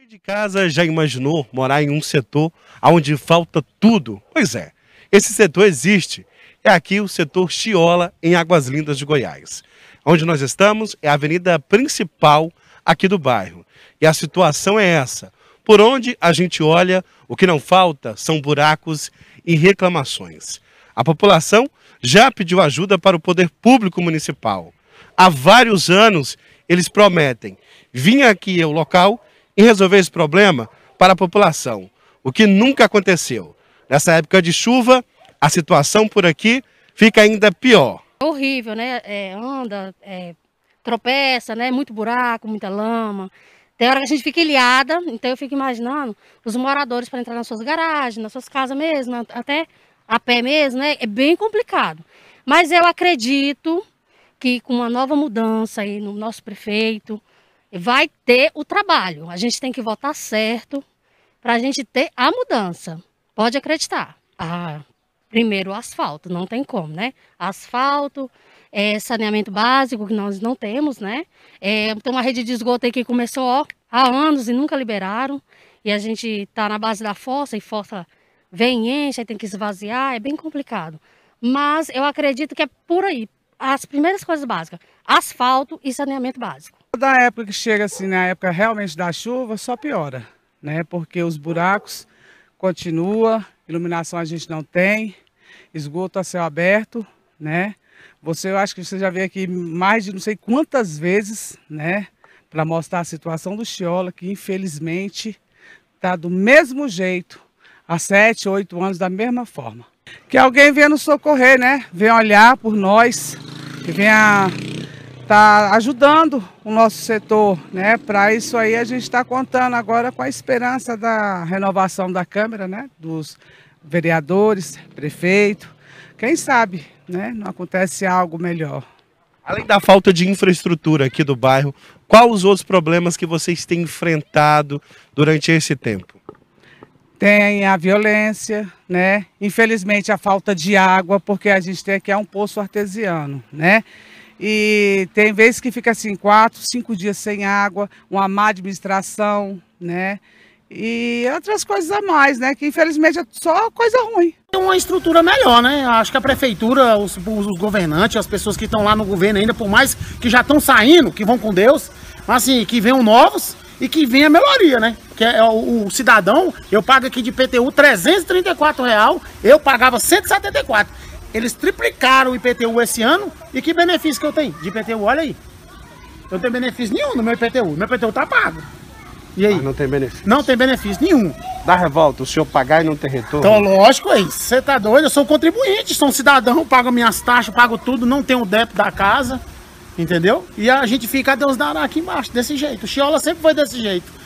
Sair de casa já imaginou morar em um setor onde falta tudo? Pois é, esse setor existe. É aqui o setor Chiola, em Águas Lindas de Goiás. Onde nós estamos é a avenida principal aqui do bairro. E a situação é essa. Por onde a gente olha, o que não falta são buracos e reclamações. A população já pediu ajuda para o poder público municipal. Há vários anos eles prometem vir aqui ao local em resolver esse problema para a população, o que nunca aconteceu. Nessa época de chuva, a situação por aqui fica ainda pior. É horrível, né? É, anda, é, tropeça, né? Muito buraco, muita lama. Tem hora que a gente fica ilhada, então eu fico imaginando os moradores para entrar nas suas garagens, nas suas casas mesmo, até a pé mesmo, né? É bem complicado. Mas eu acredito que com uma nova mudança aí no nosso prefeito, vai ter o trabalho. A gente tem que votar certo para a gente ter a mudança. Pode acreditar. Ah, primeiro, asfalto, não tem como, né? Asfalto, é, saneamento básico, que nós não temos, né? É, tem uma rede de esgoto aí que começou ó, há anos e nunca liberaram. E a gente está na base da força e força vem, enche, aí tem que esvaziar, é bem complicado. Mas eu acredito que é por aí. As primeiras coisas básicas, asfalto e saneamento básico da época que chega assim, na né? época realmente da chuva, só piora, né? Porque os buracos continua, iluminação a gente não tem, esgoto a céu aberto, né? Você, eu acho que você já veio aqui mais de não sei quantas vezes, né? Para mostrar a situação do Chiola, que infelizmente tá do mesmo jeito, há sete, oito anos, da mesma forma. Que alguém venha nos socorrer, né? Venha olhar por nós, que venha está ajudando o nosso setor, né? Para isso aí a gente está contando agora com a esperança da renovação da Câmara, né? Dos vereadores, prefeito, quem sabe, né? Não acontece algo melhor. Além da falta de infraestrutura aqui do bairro, quais os outros problemas que vocês têm enfrentado durante esse tempo? Tem a violência, né? Infelizmente a falta de água, porque a gente tem aqui é um poço artesiano, né? E tem vezes que fica assim, quatro, cinco dias sem água, uma má administração, né? E outras coisas a mais, né? Que infelizmente é só coisa ruim. Tem uma estrutura melhor, né? Acho que a prefeitura, os, os governantes, as pessoas que estão lá no governo ainda, por mais que já estão saindo, que vão com Deus, mas assim, que venham novos e que venha a melhoria, né? Que é, é o, o cidadão, eu pago aqui de PTU 334 real, eu pagava 174. Eles triplicaram o IPTU esse ano e que benefício que eu tenho de IPTU? Olha aí. Eu não tenho benefício nenhum no meu IPTU. Meu IPTU tá pago. E aí? não tem benefício. Não tem benefício nenhum. Dá revolta, o senhor pagar e não ter retorno? Então, lógico, hein? Você tá doido? Eu sou contribuinte, sou um cidadão, pago minhas taxas, pago tudo, não tenho débito da casa. Entendeu? E a gente fica, a Deus dará aqui embaixo, desse jeito. O Chiola sempre foi desse jeito.